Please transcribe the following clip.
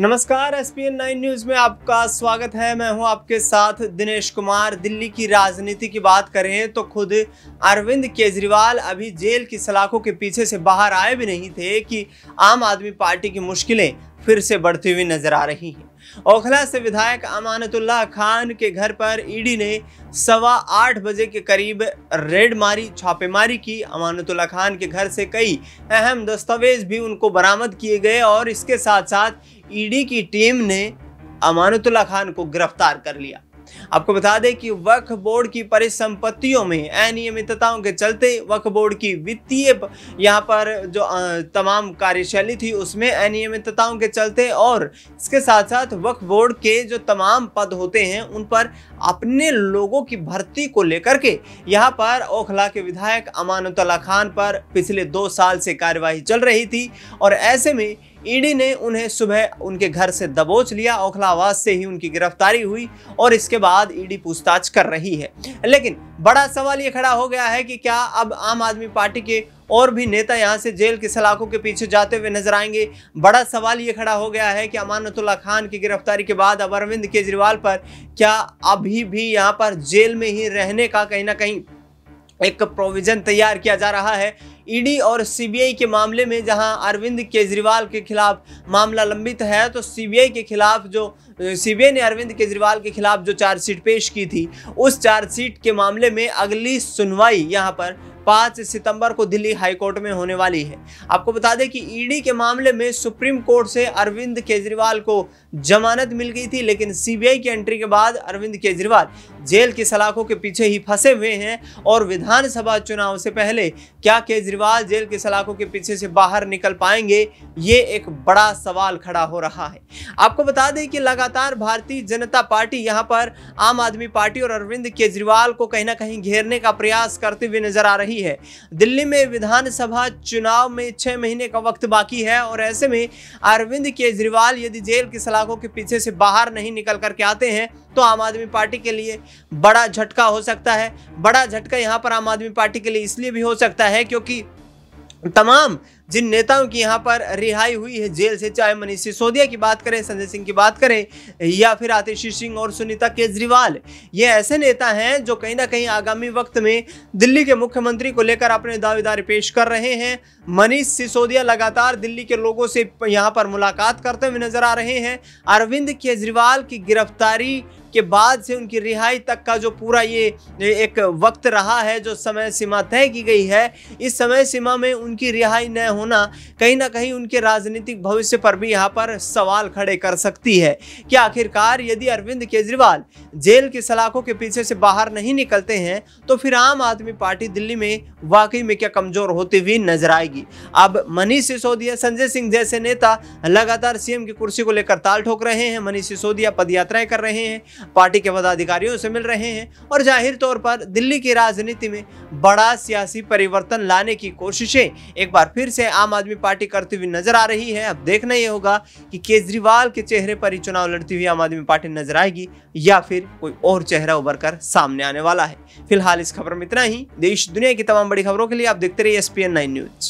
नमस्कार S P N nine news में आपका स्वागत है मैं हूं आपके साथ दिनेश कुमार दिल्ली की राजनीति की बात करें तो खुद अरविंद केजरीवाल अभी जेल की सलाखों के पीछे से बाहर आए भी नहीं थे कि आम आदमी पार्टी की मुश्किलें फिर से बढ़ती हुई नजर आ रही हैं ओखला से विधायक अमानतुल्ला खान के घर पर ईडी ने सवा आठ बजे के करीब रेड मारी छापेमारी की अमानतुल्ला खान के घर से कई अहम दस्तावेज भी उनको बरामद किए गए और इसके साथ साथ ईडी की टीम ने अमानतुल्ला खान को गिरफ्तार कर लिया आपको बता दें कि वक्फ बोर्ड की परिसंपत्तियों में अनियमितताओं के चलते वक्फ बोर्ड की वित्तीय यहाँ पर जो तमाम कार्यशैली थी उसमें अनियमितताओं के चलते और इसके साथ साथ वक्फ बोर्ड के जो तमाम पद होते हैं उन पर अपने लोगों की भर्ती को लेकर के यहाँ पर ओखला के विधायक अमानतला खान पर पिछले दो साल से कार्यवाही चल रही थी और ऐसे में ईडी ने उन्हें सुबह उनके घर से दबोच लिया ओखलावाद से ही उनकी गिरफ्तारी हुई और इसके बाद ईडी पूछताछ कर रही है लेकिन बड़ा सवाल ये खड़ा हो गया है कि क्या अब आम आदमी पार्टी के और भी नेता यहाँ से जेल के सलाखों के पीछे जाते हुए नजर आएंगे बड़ा सवाल ये खड़ा हो गया है कि अमानतुल्ला खान की गिरफ्तारी के बाद अब अरविंद केजरीवाल पर क्या अभी भी यहाँ पर जेल में ही रहने का कहीं ना कहीं एक प्रोविजन तैयार किया जा रहा है ईडी e और सीबीआई के मामले में जहां अरविंद केजरीवाल के खिलाफ मामला लंबित है तो सीबीआई के खिलाफ जो सीबीआई ने अरविंद केजरीवाल के खिलाफ जो चार्जशीट पेश की थी उस चार्जशीट के मामले में अगली सुनवाई यहां पर पाँच सितंबर को दिल्ली हाईकोर्ट में होने वाली है आपको बता दें कि ईडी के मामले में सुप्रीम कोर्ट से अरविंद केजरीवाल को जमानत मिल गई थी लेकिन सीबीआई की एंट्री के बाद अरविंद केजरीवाल जेल की सलाखों के पीछे ही फंसे हुए हैं और विधानसभा चुनाव से पहले क्या केजरीवाल जेल की सलाखों के पीछे से बाहर निकल पाएंगे ये एक बड़ा सवाल खड़ा हो रहा है आपको बता दें कि लगातार भारतीय जनता पार्टी यहाँ पर आम आदमी पार्टी और अरविंद केजरीवाल को कहीं ना कहीं घेरने का प्रयास करते हुए नजर आ रही है बाकी है दिल्ली में विधानसभा चुनाव में छह महीने का वक्त बाकी है और ऐसे में अरविंद केजरीवाल यदि जेल की सलाखों के पीछे से बाहर नहीं निकल करके आते हैं तो आम आदमी पार्टी के लिए बड़ा झटका हो सकता है बड़ा झटका यहाँ पर आम आदमी पार्टी के लिए इसलिए भी हो सकता है क्योंकि तमाम जिन नेताओं की यहाँ पर रिहाई हुई है जेल से चाहे मनीष सिसोदिया की बात करें संजय सिंह की बात करें या फिर आतिशी सिंह और सुनीता केजरीवाल ये ऐसे नेता हैं जो कहीं ना कहीं आगामी वक्त में दिल्ली के मुख्यमंत्री को लेकर अपने दावेदारी पेश कर रहे हैं मनीष सिसोदिया लगातार दिल्ली के लोगों से यहाँ पर मुलाकात करते हुए नजर आ रहे हैं अरविंद केजरीवाल की गिरफ्तारी के बाद से उनकी रिहाई तक का जो पूरा ये एक वक्त रहा है जो समय सीमा तय की गई है इस समय सीमा में उनकी रिहाई न होना कहीं ना कहीं उनके राजनीतिक भविष्य पर भी यहाँ पर सवाल खड़े कर सकती है कि आखिरकार यदि अरविंद केजरीवाल जेल की सलाखों के पीछे से बाहर नहीं निकलते हैं तो फिर आम आदमी पार्टी दिल्ली में वाकई में क्या कमजोर होती हुई नजर आएगी अब मनीष सिसोदिया संजय सिंह जैसे नेता लगातार सीएम की कुर्सी को लेकर ताल ठोक रहे हैं मनीष सिसोदिया पदयात्राएं कर रहे हैं पार्टी के पदाधिकारियों से मिल रहे हैं और जाहिर तौर पर दिल्ली की राजनीति में बड़ा सियासी परिवर्तन लाने की कोशिशें एक बार फिर से आम आदमी पार्टी करती हुई नजर आ रही है अब देखना ये होगा कि केजरीवाल के चेहरे पर ही चुनाव लड़ती हुई आम आदमी पार्टी नजर आएगी या फिर कोई और चेहरा उभर कर सामने आने वाला है फिलहाल इस खबर में इतना ही देश दुनिया की तमाम बड़ी खबरों के लिए आप देखते रहिए एस पी न्यूज